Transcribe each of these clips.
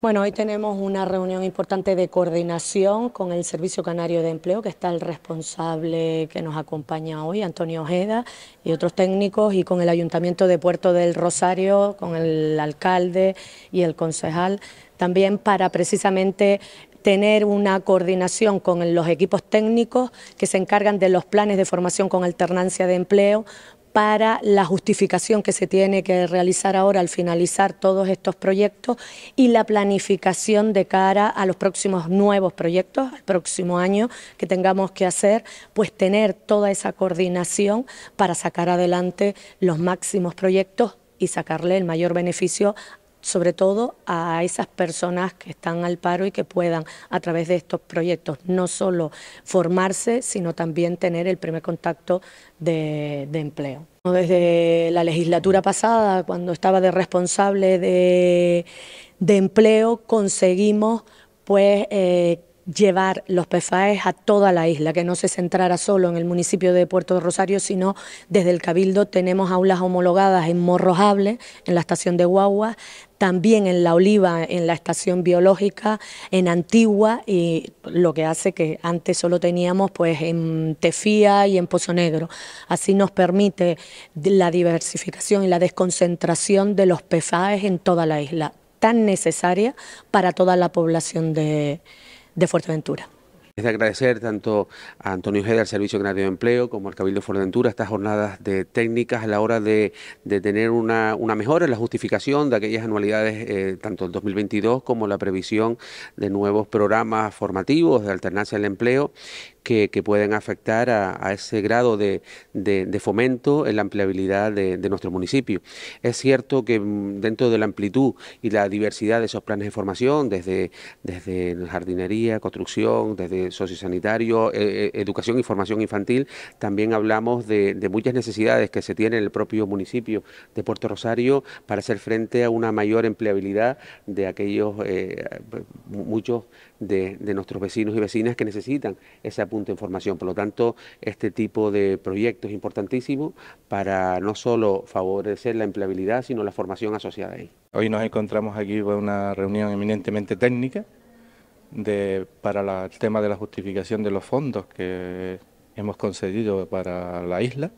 Bueno, hoy tenemos una reunión importante de coordinación con el Servicio Canario de Empleo, que está el responsable que nos acompaña hoy, Antonio Ojeda, y otros técnicos, y con el Ayuntamiento de Puerto del Rosario, con el alcalde y el concejal, también para precisamente tener una coordinación con los equipos técnicos que se encargan de los planes de formación con alternancia de empleo para la justificación que se tiene que realizar ahora al finalizar todos estos proyectos y la planificación de cara a los próximos nuevos proyectos, al próximo año que tengamos que hacer, pues tener toda esa coordinación para sacar adelante los máximos proyectos y sacarle el mayor beneficio sobre todo a esas personas que están al paro y que puedan a través de estos proyectos no solo formarse, sino también tener el primer contacto de, empleo. Desde la legislatura pasada, cuando estaba de responsable de, empleo, conseguimos pues eh, llevar los PFAES a toda la isla, que no se centrara solo en el municipio de Puerto de Rosario, sino desde el Cabildo tenemos aulas homologadas en Morrojable, en la estación de Guagua, también en La Oliva, en la estación biológica, en Antigua, y lo que hace que antes solo teníamos pues en Tefía y en Pozo Negro. Así nos permite la diversificación y la desconcentración de los PFAES en toda la isla, tan necesaria para toda la población de de Fuerteventura. Es de agradecer tanto a Antonio Ojeda, al Servicio Canario de Empleo, como al Cabildo de Fuerteventura, estas jornadas de técnicas a la hora de, tener una, mejora en la justificación de aquellas anualidades, eh, tanto el 2022 como la previsión de nuevos programas formativos de alternancia al empleo, que, pueden afectar a, ese grado de, fomento en la empleabilidad de, nuestro municipio. Es cierto que mm, dentro de la amplitud y la diversidad de esos planes de formación, desde, desde jardinería, construcción, desde sociosanitario, eh, eh, educación y formación infantil, también hablamos de, muchas necesidades que se tiene en el propio municipio de Puerto Rosario para hacer frente a una mayor empleabilidad de aquellos, eh, muchos de, nuestros vecinos y vecinas que necesitan esa de información. Por lo tanto, este tipo de proyectos es importantísimo para no solo favorecer la empleabilidad, sino la formación asociada a él. Hoy nos encontramos aquí con una reunión eminentemente técnica para el tema de la justificación de los fondos que hemos concedido para la isla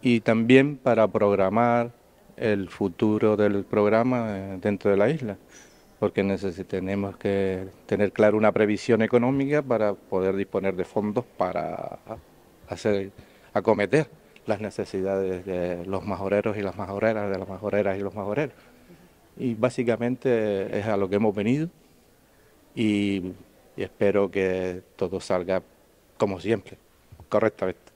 y también para programar el futuro del programa eh, dentro de la isla porque tenemos que tener claro una previsión económica para poder disponer de fondos para hacer acometer las necesidades de los majoreros y las majoreras, de las majoreras y los majoreros. Y básicamente es a lo que hemos venido y espero que todo salga como siempre, correctamente.